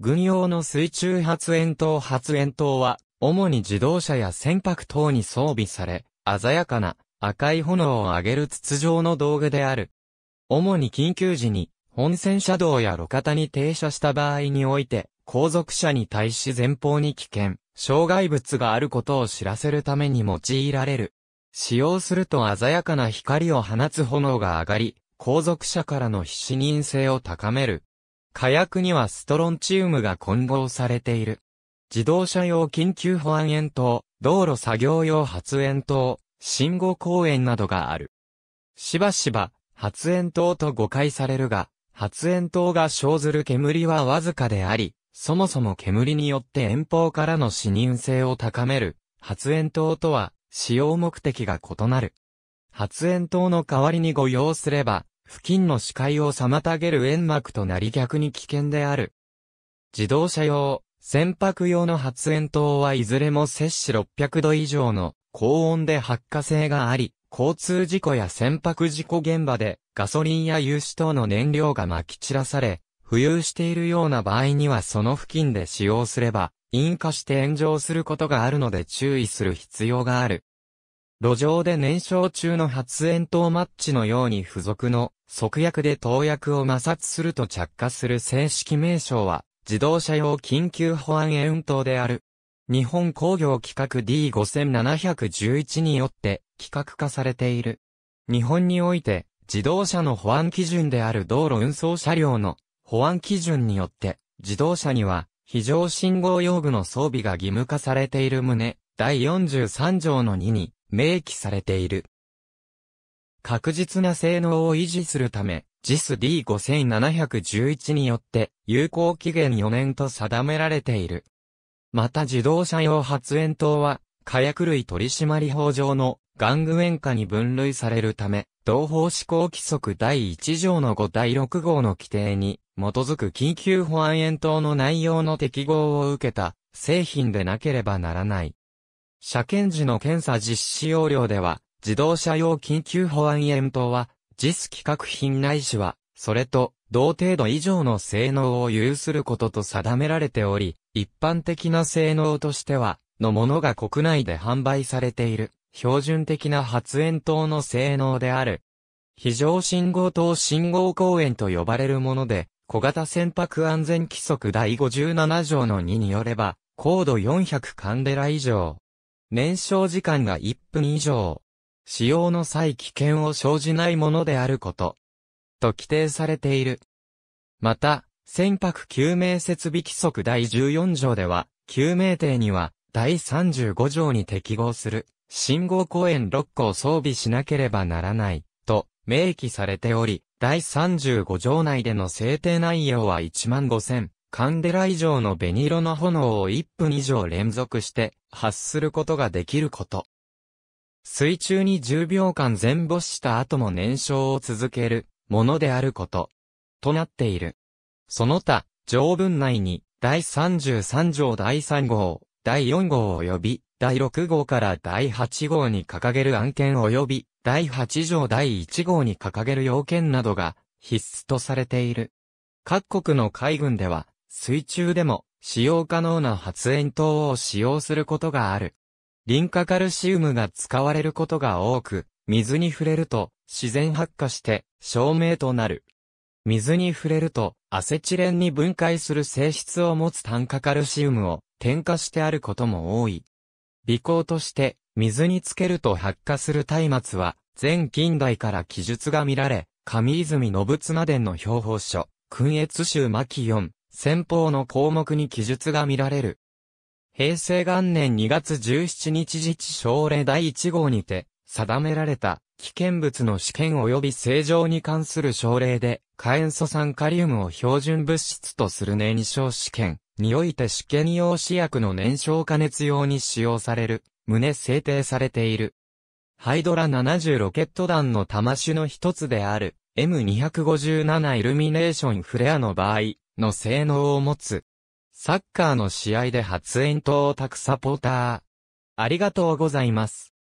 軍用の水中発煙筒発煙筒は、主に自動車や船舶等に装備され、鮮やかな赤い炎を上げる筒状の道具である。主に緊急時に、本線車道や路肩に停車した場合において、後続車に対し前方に危険、障害物があることを知らせるために用いられる。使用すると鮮やかな光を放つ炎が上がり、後続車からの非視認性を高める。火薬にはストロンチウムが混合されている。自動車用緊急保安煙筒、道路作業用発煙筒、信号公園などがある。しばしば、発煙筒と誤解されるが、発煙筒が生ずる煙はわずかであり、そもそも煙によって遠方からの視認性を高める、発煙筒とは、使用目的が異なる。発煙筒の代わりにご用すれば、付近の視界を妨げる煙幕となり逆に危険である。自動車用、船舶用の発煙筒はいずれも摂氏600度以上の高温で発火性があり、交通事故や船舶事故現場でガソリンや油脂等の燃料が撒き散らされ、浮遊しているような場合にはその付近で使用すれば、引火して炎上することがあるので注意する必要がある。路上で燃焼中の発煙筒マッチのように付属の即薬で投薬を摩擦すると着火する正式名称は自動車用緊急保安煙筒である。日本工業規格 D5711 によって規格化されている。日本において自動車の保安基準である道路運送車両の保安基準によって自動車には非常信号用具の装備が義務化されている旨第43条の2に明記されている。確実な性能を維持するため、JISD5711 によって有効期限4年と定められている。また自動車用発煙筒は火薬類取締法上の玩具煙火に分類されるため、同法施行規則第1条の5第6号の規定に基づく緊急保安煙筒の内容の適合を受けた製品でなければならない。車検時の検査実施要領では、自動車用緊急保安炎筒は、JIS 規格品ないしは、それと、同程度以上の性能を有することと定められており、一般的な性能としては、のものが国内で販売されている、標準的な発煙筒の性能である。非常信号灯信号公園と呼ばれるもので、小型船舶安全規則第57条の2によれば、高度400カンデラ以上、燃焼時間が1分以上。使用の際危険を生じないものであること。と規定されている。また、船舶救命設備規則第14条では、救命艇には第35条に適合する信号公園6個を装備しなければならない、と明記されており、第35条内での制定内容は1万5000、カンデラ以上の紅色の炎を1分以上連続して発することができること。水中に10秒間全没した後も燃焼を続けるものであること。となっている。その他、条文内に、第33条第3号、第4号及び、第6号から第8号に掲げる案件及び、第8条第1号に掲げる要件などが必須とされている。各国の海軍では、水中でも使用可能な発煙筒を使用することがある。リ化カルシウムが使われることが多く、水に触れると自然発火して照明となる。水に触れるとアセチレンに分解する性質を持つ炭化カルシウムを添加してあることも多い。微光として水につけると発火する松明は全近代から記述が見られ、上泉信綱伝の標本書、君越州巻4、先方の項目に記述が見られる。平成元年2月17日自治省令第1号にて、定められた、危険物の試験及び正常に関する省令で、火塩素酸カリウムを標準物質とする燃焼試験、において試験用試薬の燃焼加熱用に使用される、旨制定されている。ハイドラ70ロケット弾の弾種の一つである、M257 イルミネーションフレアの場合、の性能を持つ。サッカーの試合で発煙筒を託くサポーター。ありがとうございます。